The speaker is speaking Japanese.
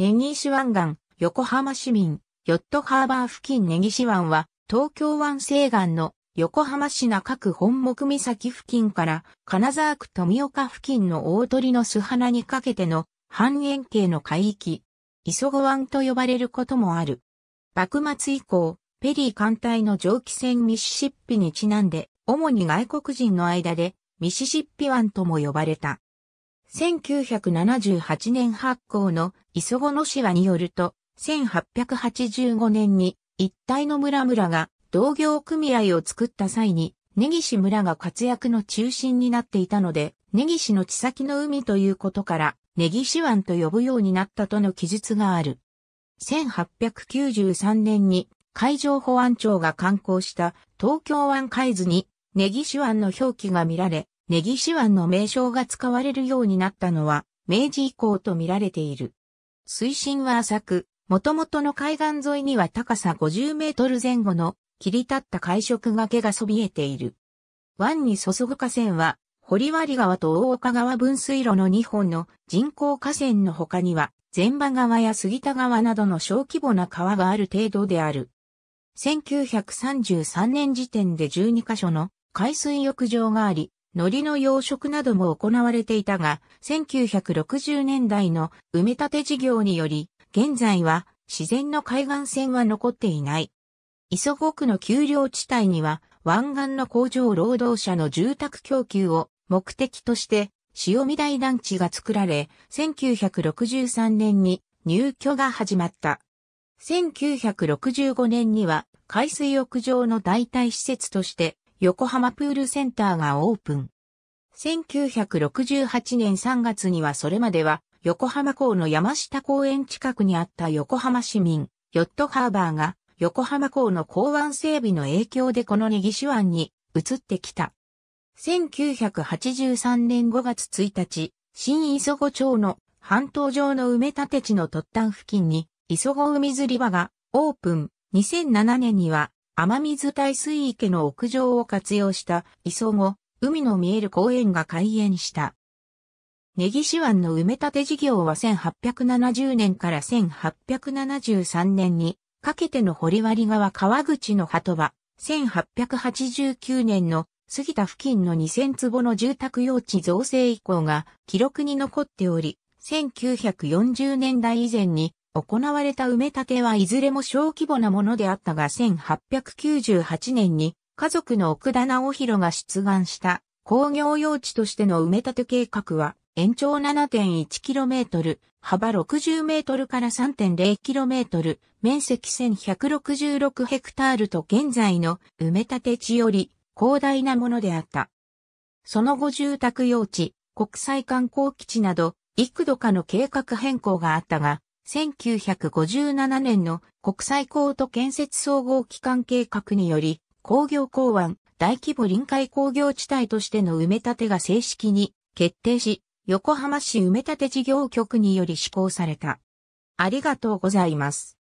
ネギ岸湾岸、横浜市民、ヨットハーバー付近根岸湾は、東京湾西岸の横浜市中区本木岬付近から金沢区富岡付近の大鳥の巣花にかけての半円形の海域、磯子湾と呼ばれることもある。幕末以降、ペリー艦隊の蒸気船ミシシッピにちなんで、主に外国人の間でミシシッピ湾とも呼ばれた。1978年発行の磯子の島話によると、1885年に一体の村々が同業組合を作った際に、根岸村が活躍の中心になっていたので、根岸の地先の海ということから、根岸湾と呼ぶようになったとの記述がある。1893年に海上保安庁が刊行した東京湾海図に根岸湾の表記が見られ、ネシワ湾の名称が使われるようになったのは、明治以降と見られている。水深は浅く、元々の海岸沿いには高さ50メートル前後の切り立った海食崖がそびえている。湾に注ぐ河川は、堀割川と大岡川分水路の2本の人工河川の他には、前場川や杉田川などの小規模な川がある程度である。1933年時点で12カ所の海水浴場があり、海苔の養殖なども行われていたが、1960年代の埋め立て事業により、現在は自然の海岸線は残っていない。磯子区の丘陵地帯には、湾岸の工場労働者の住宅供給を目的として、塩見台団地が作られ、1963年に入居が始まった。1965年には海水浴場の代替施設として横浜プールセンターがオープン。1968年3月にはそれまでは横浜港の山下公園近くにあった横浜市民、ヨットハーバーが横浜港の港湾整備の影響でこの根岸湾に移ってきた。1983年5月1日、新磯子町の半島上の埋め立て地の突端付近に磯子海釣り場がオープン。2007年には雨水耐水池の屋上を活用した磯後、海の見える公園が開園した。根岸湾の埋め立て事業は1870年から1873年にかけての堀割川川口の鳩場、1889年の杉田付近の2000坪の住宅用地造成以降が記録に残っており、1940年代以前に行われた埋め立てはいずれも小規模なものであったが1898年に家族の奥田直弘が出願した工業用地としての埋め立て計画は延長 7.1km、幅 60m から 3.0km、面積1166ヘクタールと現在の埋め立て地より広大なものであった。その後住宅用地、国際観光基地など、幾度かの計画変更があったが、1957年の国際高度建設総合機関計画により、工業港湾、大規模臨海工業地帯としての埋め立てが正式に決定し、横浜市埋め立て事業局により施行された。ありがとうございます。